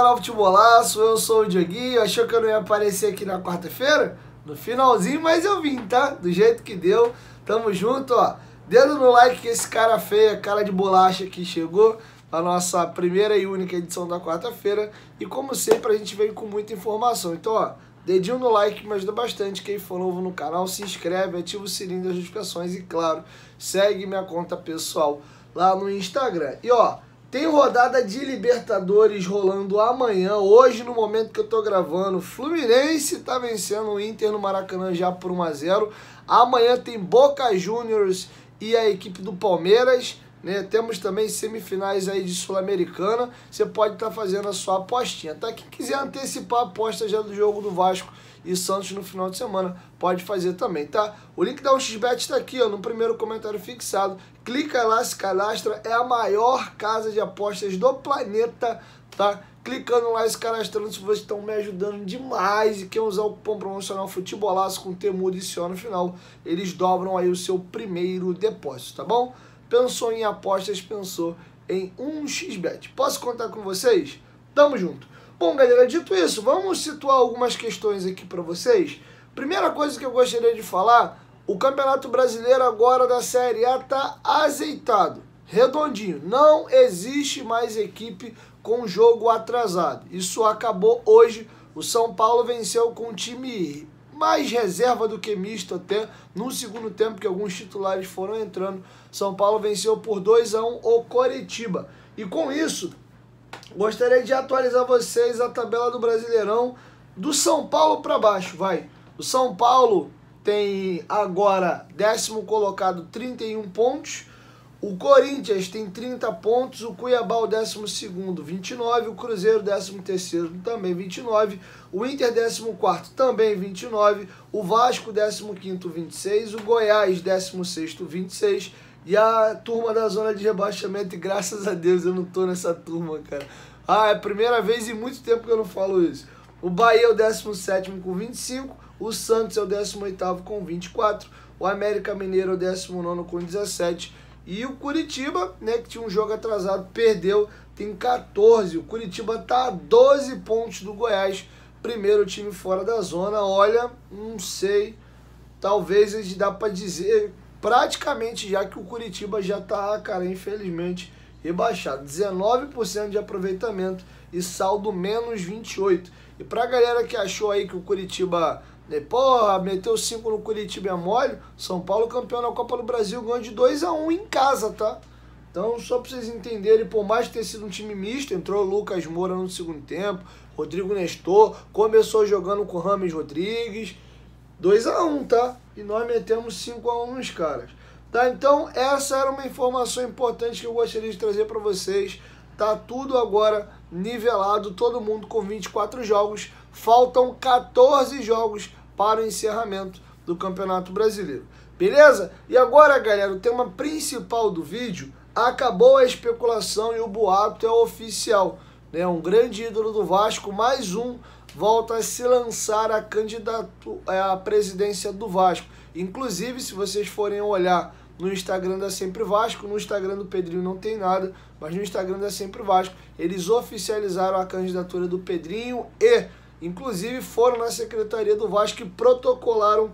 canal Futebolaço, eu sou o Dioguinho, achou que eu não ia aparecer aqui na quarta-feira? No finalzinho, mas eu vim, tá? Do jeito que deu, tamo junto, ó. Dedo no like que esse cara feio, cara de bolacha que chegou a nossa primeira e única edição da quarta-feira. E como sempre, a gente vem com muita informação. Então, ó, dedinho no like me ajuda bastante. Quem for novo no canal, se inscreve, ativa o sininho das notificações e, claro, segue minha conta pessoal lá no Instagram. E, ó, tem rodada de Libertadores rolando amanhã. Hoje, no momento que eu tô gravando, Fluminense tá vencendo o Inter no Maracanã já por 1 a 0. Amanhã tem Boca Juniors e a equipe do Palmeiras. Né? Temos também semifinais aí de Sul-Americana. Você pode estar tá fazendo a sua apostinha, tá? Quem quiser antecipar a aposta já do jogo do Vasco e Santos no final de semana. Pode fazer também, tá? O link da 1xBet está aqui, ó, no primeiro comentário fixado. Clica lá, se cadastra. É a maior casa de apostas do planeta, tá? Clicando lá e se cadastrando, vocês estão me ajudando demais. E quem usar o cupom promocional Futebolaço com T mudo e no final, eles dobram aí o seu primeiro depósito, tá bom? Pensou em apostas, pensou em 1xBet. Posso contar com vocês? Tamo junto! Bom, galera, dito isso, vamos situar algumas questões aqui para vocês. Primeira coisa que eu gostaria de falar, o Campeonato Brasileiro agora da Série A tá azeitado, redondinho. Não existe mais equipe com jogo atrasado. Isso acabou hoje. O São Paulo venceu com um time mais reserva do que misto até no segundo tempo que alguns titulares foram entrando. São Paulo venceu por 2 a 1 um, o Coritiba. E com isso, Gostaria de atualizar vocês a tabela do Brasileirão do São Paulo para baixo, vai. O São Paulo tem agora décimo colocado 31 pontos. O Corinthians tem 30 pontos, o Cuiabá o 12º, 29, o Cruzeiro 13º também 29, o Inter 14º também 29, o Vasco 15º 26, o Goiás 16º 26, e a turma da zona de rebaixamento, e graças a Deus eu não tô nessa turma, cara. Ah, é a primeira vez em muito tempo que eu não falo isso. O Bahia é o 17 com 25, o Santos é o 18 com 24, o América Mineiro é o 19 com 17 e o Curitiba, né, que tinha um jogo atrasado, perdeu, tem 14. O Curitiba tá a 12 pontos do Goiás, primeiro time fora da zona. Olha, não sei, talvez a gente dá para dizer praticamente já que o Curitiba já está, cara, infelizmente, rebaixado. 19% de aproveitamento e saldo menos 28. E pra galera que achou aí que o Curitiba, né, porra, meteu 5 no Curitiba é mole, São Paulo campeão na Copa do Brasil ganhou de 2 a 1 em casa, tá? Então, só para vocês entenderem, por mais que tenha sido um time misto, entrou o Lucas Moura no segundo tempo, Rodrigo Nestor começou jogando com o Rames Rodrigues. 2 a 1 tá? e nós metemos 5 a 1 nos caras. Tá? Então, essa era uma informação importante que eu gostaria de trazer para vocês. Tá tudo agora nivelado, todo mundo com 24 jogos. Faltam 14 jogos para o encerramento do Campeonato Brasileiro. Beleza? E agora, galera, o tema principal do vídeo, acabou a especulação e o boato é oficial. Né? Um grande ídolo do Vasco, mais um volta a se lançar a candidato à é, presidência do Vasco. Inclusive, se vocês forem olhar no Instagram da Sempre Vasco, no Instagram do Pedrinho não tem nada, mas no Instagram da Sempre Vasco, eles oficializaram a candidatura do Pedrinho e, inclusive, foram na Secretaria do Vasco e protocolaram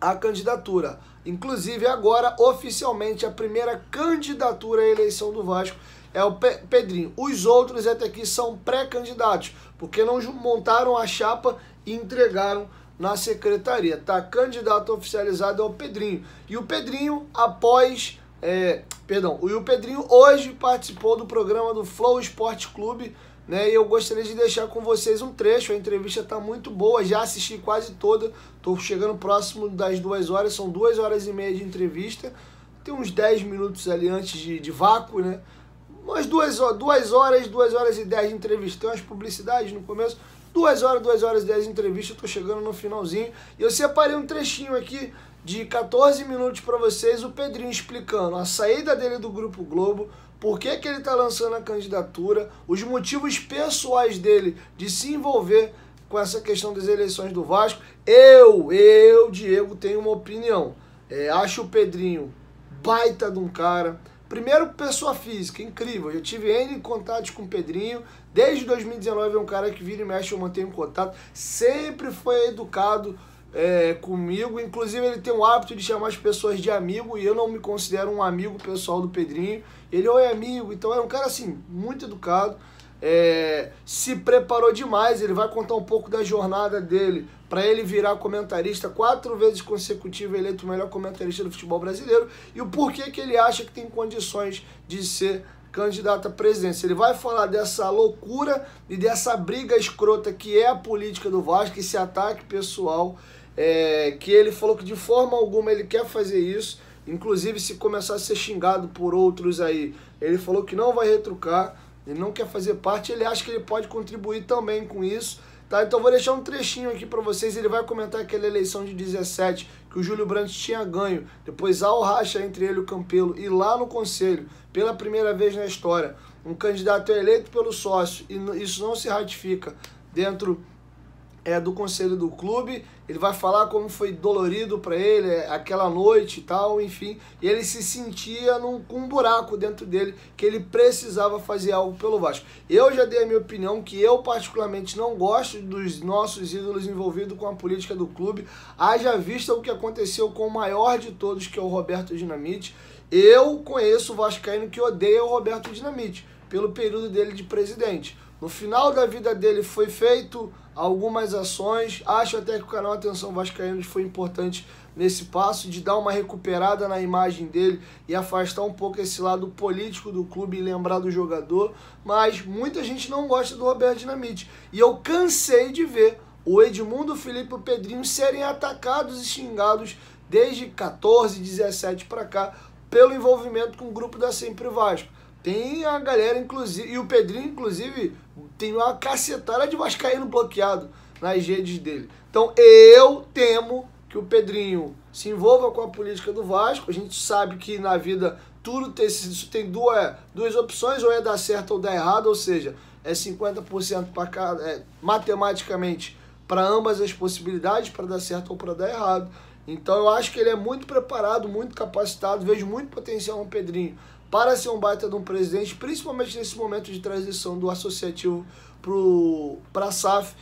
a candidatura. Inclusive, agora, oficialmente, a primeira candidatura à eleição do Vasco é o Pe Pedrinho. Os outros até aqui são pré-candidatos, porque não montaram a chapa e entregaram na secretaria, tá? Candidato oficializado é o Pedrinho. E o Pedrinho, após. É, perdão, e o Pedrinho hoje participou do programa do Flow Esporte Clube, né? E eu gostaria de deixar com vocês um trecho. A entrevista tá muito boa, já assisti quase toda. Tô chegando próximo das duas horas, são duas horas e meia de entrevista. Tem uns 10 minutos ali antes de, de vácuo, né? Umas duas, duas horas, duas horas e dez de entrevista. Tem umas publicidades no começo. Duas horas, duas horas e dez de entrevista. Eu tô chegando no finalzinho. E eu separei um trechinho aqui de 14 minutos para vocês, o Pedrinho explicando a saída dele do Grupo Globo, por que, que ele está lançando a candidatura, os motivos pessoais dele de se envolver com essa questão das eleições do Vasco. Eu, eu, Diego, tenho uma opinião. É, acho o Pedrinho baita de um cara Primeiro, pessoa física, incrível. Eu tive N contatos com o Pedrinho. Desde 2019 é um cara que vira e mexe, eu mantenho contato. Sempre foi educado é, comigo. Inclusive, ele tem o hábito de chamar as pessoas de amigo e eu não me considero um amigo pessoal do Pedrinho. Ele é amigo, então é um cara assim, muito educado. É, se preparou demais, ele vai contar um pouco da jornada dele para ele virar comentarista quatro vezes consecutiva eleito o melhor comentarista do futebol brasileiro e o porquê que ele acha que tem condições de ser candidato à presidência. Ele vai falar dessa loucura e dessa briga escrota que é a política do Vasco, esse ataque pessoal, é, que ele falou que de forma alguma ele quer fazer isso, inclusive se começar a ser xingado por outros aí, ele falou que não vai retrucar, ele não quer fazer parte, ele acha que ele pode contribuir também com isso Tá? Então vou deixar um trechinho aqui para vocês. Ele vai comentar aquela eleição de 17 que o Júlio Brandt tinha ganho. Depois há o racha entre ele e o Campelo. E lá no Conselho, pela primeira vez na história, um candidato é eleito pelo sócio e isso não se ratifica dentro é, do conselho do clube. Ele vai falar como foi dolorido para ele é, aquela noite e tal, enfim. E ele se sentia num, com um buraco dentro dele que ele precisava fazer algo pelo Vasco. Eu já dei a minha opinião que eu particularmente não gosto dos nossos ídolos envolvidos com a política do clube. Haja vista o que aconteceu com o maior de todos, que é o Roberto Dinamite. Eu conheço o vascaíno que odeia o Roberto Dinamite pelo período dele de presidente. No final da vida dele foi feito algumas ações. Acho até que o canal Atenção Vascaínos foi importante nesse passo de dar uma recuperada na imagem dele e afastar um pouco esse lado político do clube e lembrar do jogador, mas muita gente não gosta do Roberto Dinamite. E eu cansei de ver o Edmundo, o Felipe e o Pedrinho serem atacados e xingados desde 14, 17 para cá pelo envolvimento com o grupo da Sempre Vasco. Tem a galera, inclusive, e o Pedrinho, inclusive, tem uma cacetada de Vascaíno bloqueado nas redes dele. Então eu temo que o Pedrinho se envolva com a política do Vasco. A gente sabe que na vida tudo tem, isso tem duas, é, duas opções, ou é dar certo ou dar errado, ou seja, é 50% para cada, é, matematicamente para ambas as possibilidades, para dar certo ou para dar errado. Então eu acho que ele é muito preparado, muito capacitado, vejo muito potencial no Pedrinho para ser um baita de um presidente, principalmente nesse momento de transição do associativo para a SAF.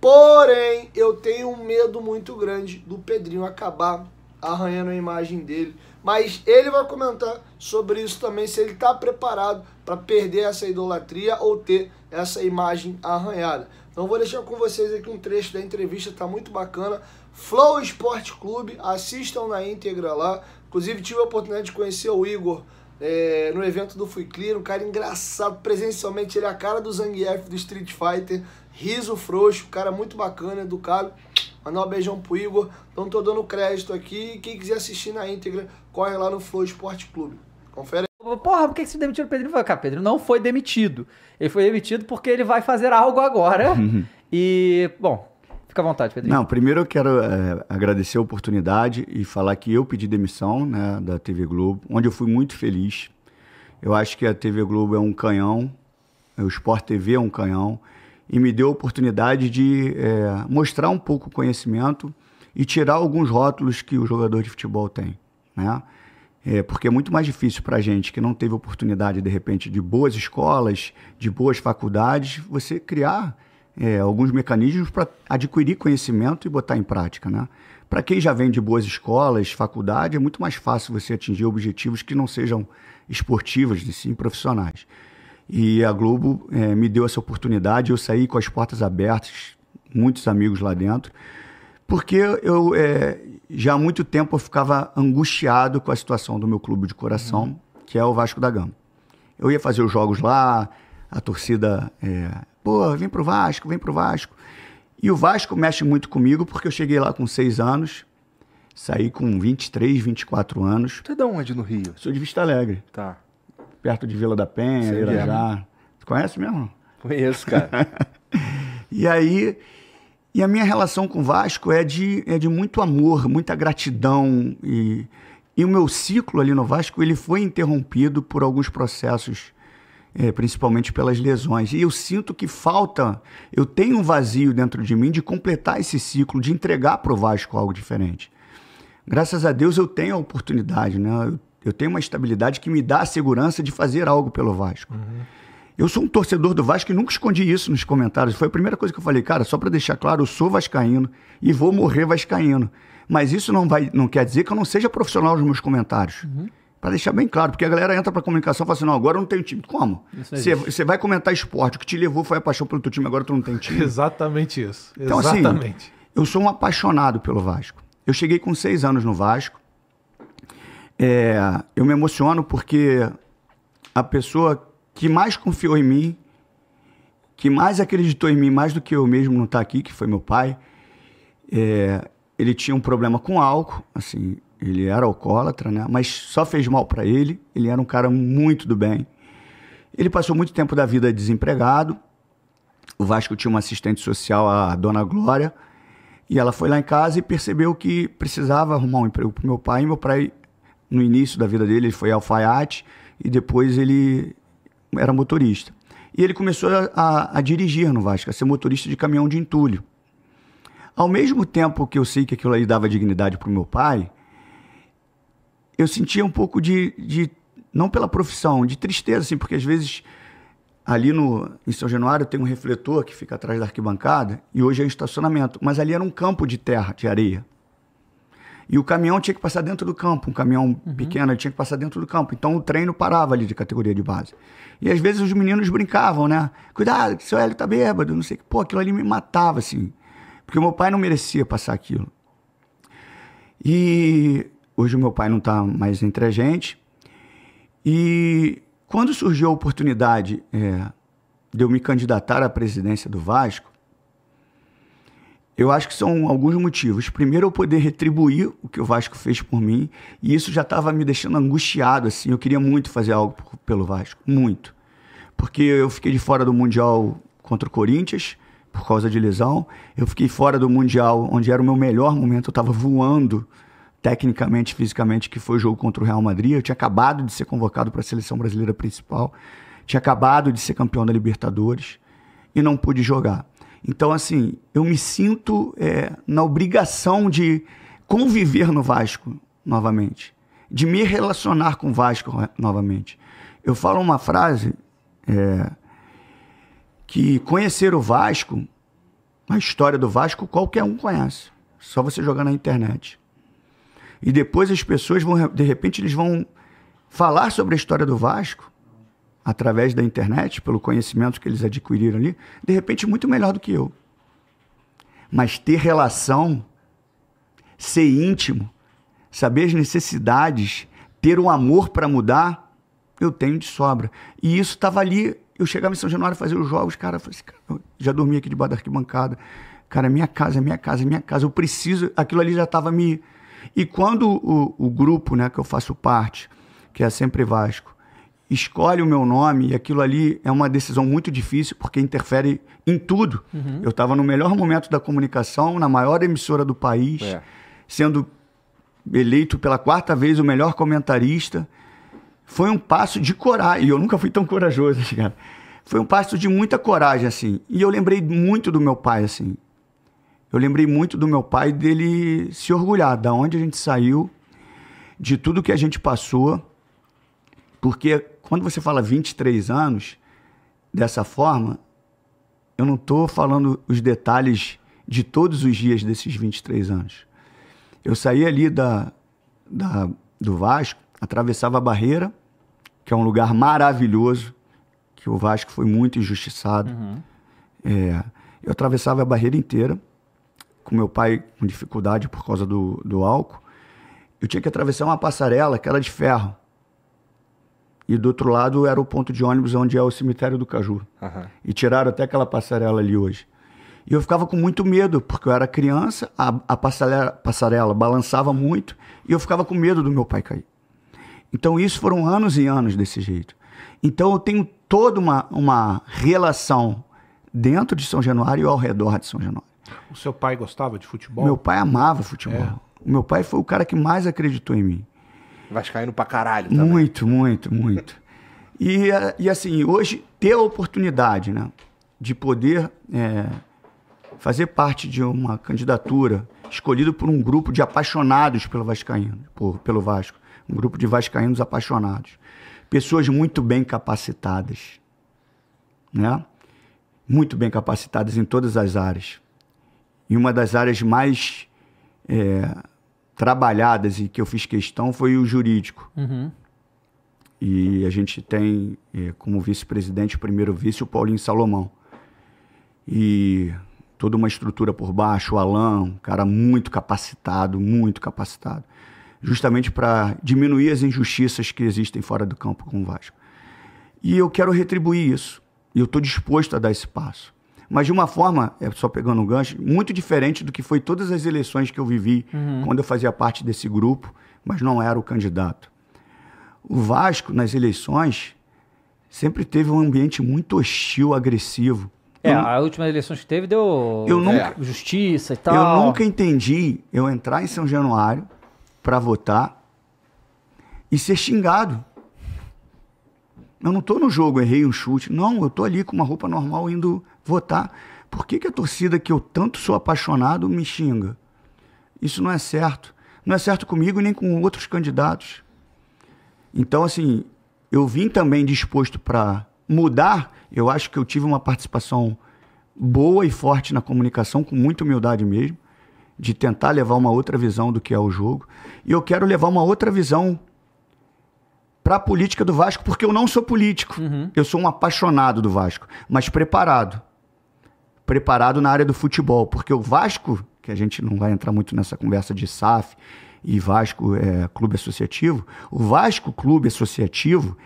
Porém, eu tenho um medo muito grande do Pedrinho acabar arranhando a imagem dele. Mas ele vai comentar sobre isso também, se ele está preparado para perder essa idolatria ou ter essa imagem arranhada. Então vou deixar com vocês aqui um trecho da entrevista, tá muito bacana. Flow Esporte Clube, assistam na íntegra lá. Inclusive tive a oportunidade de conhecer o Igor é, no evento do Fui Clear, um cara engraçado, presencialmente, ele é a cara do Zangief do Street Fighter, riso frouxo, cara muito bacana, educado. Mandar um beijão pro Igor. Então tô dando crédito aqui. Quem quiser assistir na íntegra, corre lá no Flow Esporte Clube. Confere Porra, por que você demitiu o Pedrinho? cara, Pedro não foi demitido. Ele foi demitido porque ele vai fazer algo agora. Uhum. E, bom, Fica à vontade, Pedro. Não, primeiro eu quero é, agradecer a oportunidade e falar que eu pedi demissão né, da TV Globo, onde eu fui muito feliz. Eu acho que a TV Globo é um canhão, o Sport TV é um canhão, e me deu a oportunidade de é, mostrar um pouco o conhecimento e tirar alguns rótulos que o jogador de futebol tem. Né? É, porque é muito mais difícil para a gente que não teve oportunidade, de repente, de boas escolas, de boas faculdades, você criar é, alguns mecanismos para adquirir conhecimento e botar em prática. Né? Para quem já vem de boas escolas, faculdade, é muito mais fácil você atingir objetivos que não sejam esportivos, e sim profissionais. E a Globo é, me deu essa oportunidade, eu saí com as portas abertas, muitos amigos lá dentro, porque eu é, já há muito tempo eu ficava angustiado com a situação do meu clube de coração, uhum. que é o Vasco da Gama. Eu ia fazer os jogos lá, a torcida é, pô, vem pro Vasco, vem pro Vasco. E o Vasco mexe muito comigo porque eu cheguei lá com seis anos, saí com 23, 24 anos. Você é de onde no Rio? Sou de Vista Alegre. Tá. Perto de Vila da Penha, é, Irajá. Né? Tu conhece mesmo? Conheço, cara. e aí, e a minha relação com o Vasco é de, é de muito amor, muita gratidão e... E o meu ciclo ali no Vasco ele foi interrompido por alguns processos é, principalmente pelas lesões. E eu sinto que falta, eu tenho um vazio dentro de mim de completar esse ciclo, de entregar para o Vasco algo diferente. Graças a Deus eu tenho a oportunidade, né? Eu, tenho uma estabilidade que me dá a segurança de fazer algo pelo Vasco. Uhum. Eu sou um torcedor do Vasco e nunca escondi isso nos comentários. Foi a primeira coisa que eu falei, cara, só para deixar claro, eu sou vascaíno e vou morrer vascaíno. Mas isso não vai, não quer dizer que eu não seja profissional nos meus comentários. Uhum. Para deixar bem claro, porque a galera entra para comunicação e fala assim: não, agora eu não tenho time. Como? Você vai comentar esporte, o que te levou foi a paixão pelo teu time, agora tu não tem time. Exatamente isso. Então, assim, Exatamente. Assim, eu sou um apaixonado pelo Vasco. Eu cheguei com seis anos no Vasco. É, eu me emociono porque a pessoa que mais confiou em mim, que mais acreditou em mim, mais do que eu mesmo não estar tá aqui, que foi meu pai, é, ele tinha um problema com álcool, assim, ele era alcoólatra, né? Mas só fez mal para ele. Ele era um cara muito do bem. Ele passou muito tempo da vida desempregado. O Vasco tinha uma assistente social, a Dona Glória, e ela foi lá em casa e percebeu que precisava arrumar um emprego para meu pai. E meu pai, no início da vida dele, ele foi alfaiate e depois ele era motorista. E ele começou a, a dirigir no Vasco, a ser motorista de caminhão de entulho. Ao mesmo tempo que eu sei que aquilo aí dava dignidade para o meu pai, eu sentia um pouco de, de não pela profissão, de tristeza, assim, porque às vezes ali no, em São Januário tem um refletor que fica atrás da arquibancada e hoje é um estacionamento, mas ali era um campo de terra, de areia. E o caminhão tinha que passar dentro do campo, um caminhão uhum. pequeno tinha que passar dentro do campo. Então o treino parava ali de categoria de base. E às vezes os meninos brincavam, né? Cuidado, seu Hélio tá bêbado, não sei que. Pô, aquilo ali me matava, assim. Porque meu pai não merecia passar aquilo. E Hoje o meu pai não está mais entre a gente. E quando surgiu a oportunidade é, de eu me candidatar à presidência do Vasco, eu acho que são alguns motivos. Primeiro, eu poder retribuir o que o Vasco fez por mim, e isso já estava me deixando angustiado, assim. Eu queria muito fazer algo pelo Vasco, muito. Porque eu fiquei de fora do Mundial contra o Corinthians, por causa de lesão. Eu fiquei fora do Mundial, onde era o meu melhor momento, eu estava voando tecnicamente, fisicamente, que foi o jogo contra o Real Madrid. Eu tinha acabado de ser convocado para a seleção brasileira principal, tinha acabado de ser campeão da Libertadores e não pude jogar. Então, assim, eu me sinto é, na obrigação de conviver no Vasco novamente, de me relacionar com o Vasco novamente. Eu falo uma frase é, que conhecer o Vasco, a história do Vasco, qualquer um conhece, só você jogar na internet. E depois as pessoas vão, de repente, eles vão falar sobre a história do Vasco através da internet, pelo conhecimento que eles adquiriram ali, de repente muito melhor do que eu. Mas ter relação, ser íntimo, saber as necessidades, ter um amor para mudar, eu tenho de sobra. E isso estava ali. Eu chegava em São Januário fazer os jogos, cara, eu falei assim, cara, já dormia aqui debaixo da arquibancada. Cara, minha casa, minha casa, minha casa. Eu preciso. Aquilo ali já estava me e quando o, o grupo né, que eu faço parte, que é sempre Vasco, escolhe o meu nome, e aquilo ali é uma decisão muito difícil, porque interfere em tudo. Uhum. Eu estava no melhor momento da comunicação, na maior emissora do país, é. sendo eleito pela quarta vez o melhor comentarista. Foi um passo de coragem, e eu nunca fui tão corajoso, cara. Foi um passo de muita coragem, assim. E eu lembrei muito do meu pai, assim eu lembrei muito do meu pai dele se orgulhar da onde a gente saiu, de tudo que a gente passou, porque quando você fala 23 anos dessa forma, eu não estou falando os detalhes de todos os dias desses 23 anos. Eu saí ali da, da, do Vasco, atravessava a barreira, que é um lugar maravilhoso, que o Vasco foi muito injustiçado. Uhum. É, eu atravessava a barreira inteira com meu pai com dificuldade por causa do, do álcool, eu tinha que atravessar uma passarela que era de ferro. E do outro lado era o ponto de ônibus onde é o cemitério do Caju. Uhum. E tiraram até aquela passarela ali hoje. E eu ficava com muito medo, porque eu era criança, a, a passarela, passarela balançava muito e eu ficava com medo do meu pai cair. Então, isso foram anos e anos desse jeito. Então, eu tenho toda uma, uma relação dentro de São Januário e ao redor de São Januário. O seu pai gostava de futebol? Meu pai amava futebol. É. Meu pai foi o cara que mais acreditou em mim. Vascaíno pra caralho também. Muito, muito, muito. e, eh, e assim, hoje ter a oportunidade, né? De poder é, fazer parte de uma candidatura escolhido por um grupo de apaixonados pelo Vascaíno, por, pelo Vasco. Um grupo de vascaínos apaixonados. Pessoas muito bem capacitadas, né? Muito bem capacitadas em todas as áreas. E uma das áreas mais é, trabalhadas e que eu fiz questão foi o jurídico. Uhum. E a gente tem é, como vice-presidente, o primeiro vice, o Paulinho Salomão. E toda uma estrutura por baixo, o Alain, um cara muito capacitado, muito capacitado, justamente para diminuir as injustiças que existem fora do campo com o Vasco. E eu quero retribuir isso. E eu estou disposto a dar esse passo mas de uma forma, é só pegando um gancho, muito diferente do que foi todas as eleições que eu vivi uhum. quando eu fazia parte desse grupo, mas não era o candidato. O Vasco, nas eleições, sempre teve um ambiente muito hostil, agressivo. É, eu, a última eleição que teve deu eu nunca, é, justiça e tal. Eu nunca entendi eu entrar em São Januário para votar e ser xingado. Eu não tô no jogo, errei um chute. Não, eu tô ali com uma roupa normal indo votar, por que, que a torcida que eu tanto sou apaixonado me xinga? Isso não é certo. Não é certo comigo nem com outros candidatos. Então, assim, eu vim também disposto para mudar. Eu acho que eu tive uma participação boa e forte na comunicação, com muita humildade mesmo, de tentar levar uma outra visão do que é o jogo. E eu quero levar uma outra visão para a política do Vasco, porque eu não sou político. Uhum. Eu sou um apaixonado do Vasco, mas preparado preparado na área do futebol, porque o Vasco, que a gente não vai entrar muito nessa conversa de SAF e Vasco é clube associativo, o Vasco clube associativo,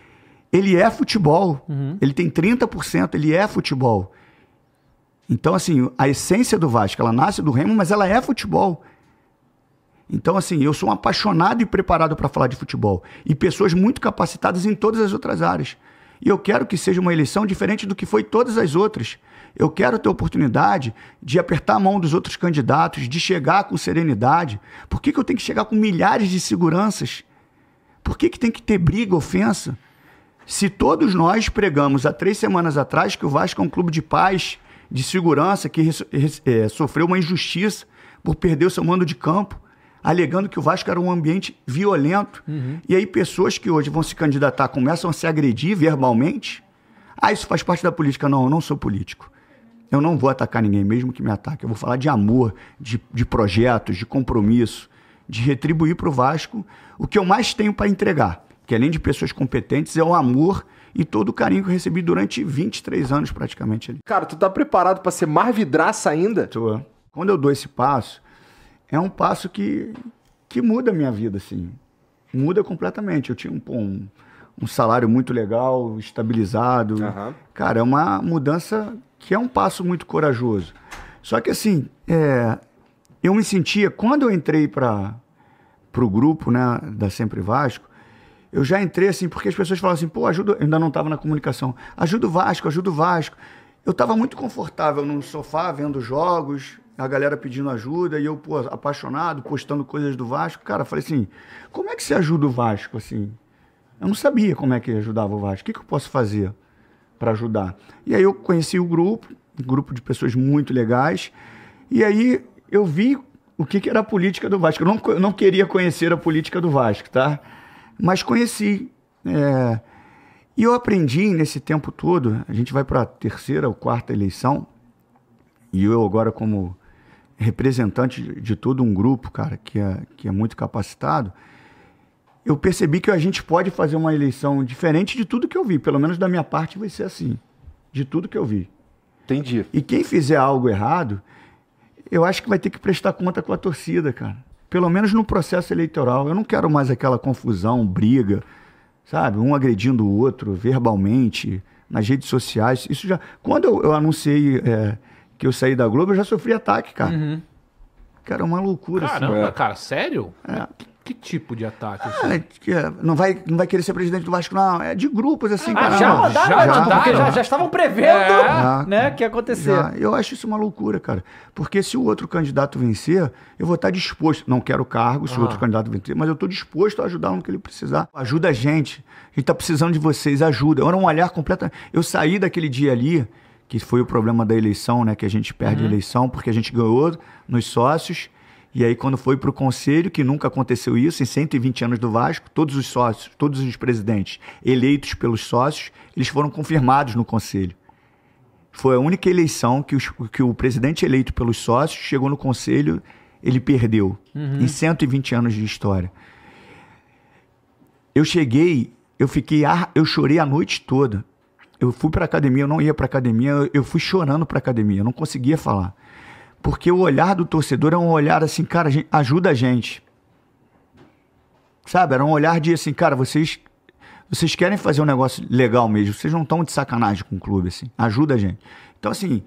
ele é futebol. Uhum. Ele tem 30%, ele é futebol. Então, assim, a essência do Vasco, ela nasce do Remo, mas ela é futebol. Então, assim, eu sou um apaixonado e preparado para falar de futebol. E pessoas muito capacitadas em todas as outras áreas. E eu quero que seja uma eleição diferente do que foi todas as outras. Eu quero ter a oportunidade de apertar a mão dos outros candidatos, de chegar com serenidade. Por que, que eu tenho que chegar com milhares de seguranças? Por que, que tem que ter briga, ofensa? Se todos nós pregamos há três semanas atrás que o Vasco é um clube de paz, de segurança, que é, sofreu uma injustiça por perder o seu mando de campo, alegando que o Vasco era um ambiente violento, uhum. e aí pessoas que hoje vão se candidatar começam a se agredir verbalmente. Ah, isso faz parte da política. Não, eu não sou político eu não vou atacar ninguém, mesmo que me ataque. Eu vou falar de amor, de, de projetos, de compromisso, de retribuir para o Vasco o que eu mais tenho para entregar, que além de pessoas competentes, é o amor e todo o carinho que eu recebi durante 23 anos praticamente ali. Cara, tu tá preparado para ser mais vidraça ainda? Tô. Quando eu dou esse passo, é um passo que, que muda a minha vida, assim. Muda completamente. Eu tinha um, um, um salário muito legal, estabilizado. Uhum. Cara, é uma mudança que é um passo muito corajoso. Só que assim, é, eu me sentia, quando eu entrei para o grupo né, da Sempre Vasco, eu já entrei assim, porque as pessoas falavam assim, pô, ajuda, eu ainda não estava na comunicação, ajuda o Vasco, ajuda o Vasco. Eu estava muito confortável no sofá, vendo jogos, a galera pedindo ajuda, e eu, pô, apaixonado, postando coisas do Vasco. Cara, falei assim, como é que você ajuda o Vasco, assim? Eu não sabia como é que ajudava o Vasco, o que, que eu posso fazer? para ajudar. E aí eu conheci o grupo, um grupo de pessoas muito legais, e aí eu vi o que, que era a política do Vasco. Eu não, eu não queria conhecer a política do Vasco, tá? Mas conheci. É... E eu aprendi nesse tempo todo, a gente vai para a terceira ou quarta eleição, e eu agora como representante de todo um grupo, cara, que é, que é muito capacitado, eu percebi que a gente pode fazer uma eleição diferente de tudo que eu vi. Pelo menos da minha parte vai ser assim. De tudo que eu vi. Entendi. E quem fizer algo errado, eu acho que vai ter que prestar conta com a torcida, cara. Pelo menos no processo eleitoral. Eu não quero mais aquela confusão, briga, sabe? Um agredindo o outro verbalmente, nas redes sociais. Isso já. Quando eu, eu anunciei é, que eu saí da Globo, eu já sofri ataque, cara. Uhum. Cara, é uma loucura. Assim. Caramba, assim. cara, sério? É. Que tipo de ataque? Ah, assim? É, não, vai, não vai querer ser presidente do Vasco, não. É de grupos, assim, ah, cara. Já mandaram, já, já, já, já estavam prevendo é, né, que ia acontecer. Já. Eu acho isso uma loucura, cara. Porque se o outro candidato vencer, eu vou estar disposto. Não quero cargo se o outro ah. candidato vencer, mas eu estou disposto a ajudar no que ele precisar. Ajuda a gente. A gente está precisando de vocês, ajuda. Era um olhar completamente. Eu saí daquele dia ali, que foi o problema da eleição, né? Que a gente perde uhum. a eleição, porque a gente ganhou nos sócios e aí, quando foi para o conselho, que nunca aconteceu isso, em 120 anos do Vasco, todos os sócios, todos os presidentes eleitos pelos sócios, eles foram confirmados no conselho. Foi a única eleição que, os, que o presidente eleito pelos sócios chegou no conselho, ele perdeu, uhum. em 120 anos de história. Eu cheguei, eu fiquei, eu chorei a noite toda. Eu fui para academia, eu não ia para academia, eu fui chorando para academia, eu não conseguia falar. Porque o olhar do torcedor é um olhar assim, cara, ajuda a gente. Sabe? Era um olhar de assim, cara, vocês vocês querem fazer um negócio legal mesmo, vocês não estão de sacanagem com o clube, assim, ajuda a gente. Então, assim,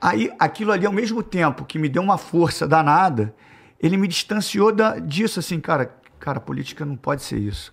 aí aquilo ali, ao mesmo tempo que me deu uma força danada, ele me distanciou da, disso, assim, cara, cara, política não pode ser isso.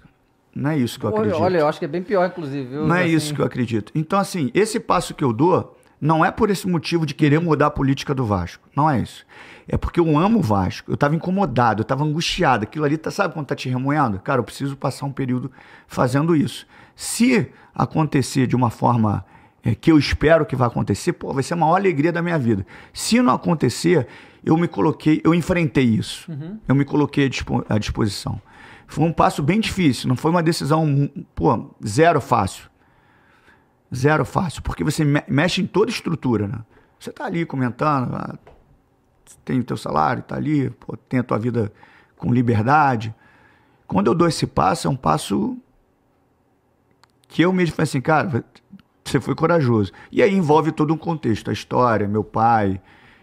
Não é isso que eu acredito. Olha, eu acho que é bem pior, inclusive. Viu? Não é assim... isso que eu acredito. Então, assim, esse passo que eu dou não é por esse motivo de querer mudar a política do Vasco. Não é isso. É porque eu amo o Vasco. Eu estava incomodado, eu estava angustiado. Aquilo ali, tá, sabe quando tá te remoendo? Cara, eu preciso passar um período fazendo isso. Se acontecer de uma forma é, que eu espero que vai acontecer, pô, vai ser a maior alegria da minha vida. Se não acontecer, eu me coloquei, eu enfrentei isso. Uhum. Eu me coloquei à disposição. Foi um passo bem difícil, não foi uma decisão, pô, zero fácil. Zero fácil, porque você mexe em toda a estrutura, né? Você tá ali comentando, ah, tem o teu salário, tá ali, pô, tem a tua vida com liberdade. Quando eu dou esse passo, é um passo que eu mesmo falei assim, cara, você foi corajoso. E aí envolve todo um contexto, a história, meu pai.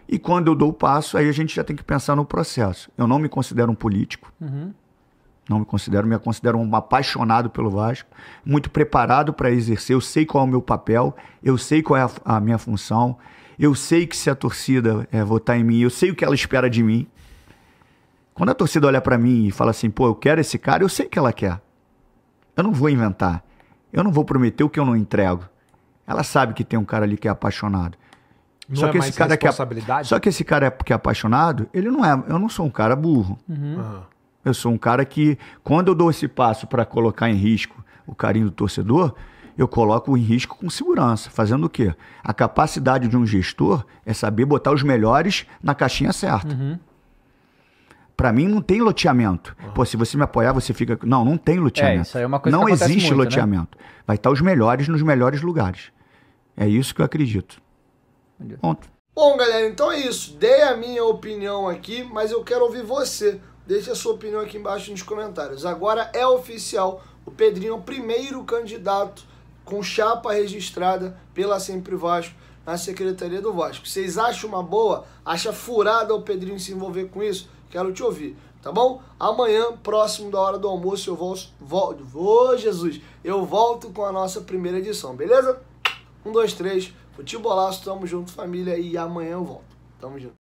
E quando eu dou o passo, aí a gente já tem que pensar no processo. Eu não me considero um político. Uhum. Não me considero, me considero um apaixonado pelo Vasco, muito preparado para exercer. Eu sei qual é o meu papel, eu sei qual é a, a minha função, eu sei que se a torcida é, votar em mim, eu sei o que ela espera de mim. Quando a torcida olha para mim e fala assim, pô, eu quero esse cara, eu sei que ela quer. Eu não vou inventar. Eu não vou prometer o que eu não entrego. Ela sabe que tem um cara ali que é apaixonado. Não só é que esse cara que é, só que esse cara é, é apaixonado, ele não é. Eu não sou um cara burro. Uhum. Uhum. Eu sou um cara que, quando eu dou esse passo para colocar em risco o carinho do torcedor, eu coloco em risco com segurança. Fazendo o quê? A capacidade de um gestor é saber botar os melhores na caixinha certa. Uhum. Para mim não tem loteamento. Uhum. Pô, se você me apoiar, você fica. Não, não tem é, loteamento. É, isso aí é uma coisa não existe muito, né? loteamento. Né? Vai estar os melhores nos melhores lugares. É isso que eu acredito. Ponto. Bom, galera, então é isso. Dei a minha opinião aqui, mas eu quero ouvir você. Deixe a sua opinião aqui embaixo nos comentários. Agora é oficial, o Pedrinho é o primeiro candidato com chapa registrada pela Sempre Vasco na Secretaria do Vasco. Vocês acham uma boa? Acha furada o Pedrinho se envolver com isso? Quero te ouvir, tá bom? Amanhã, próximo da hora do almoço, eu volto. volto Jesus! Eu volto com a nossa primeira edição, beleza? Um, dois, três. Futebolaço, tamo junto, família. E amanhã eu volto. Tamo junto.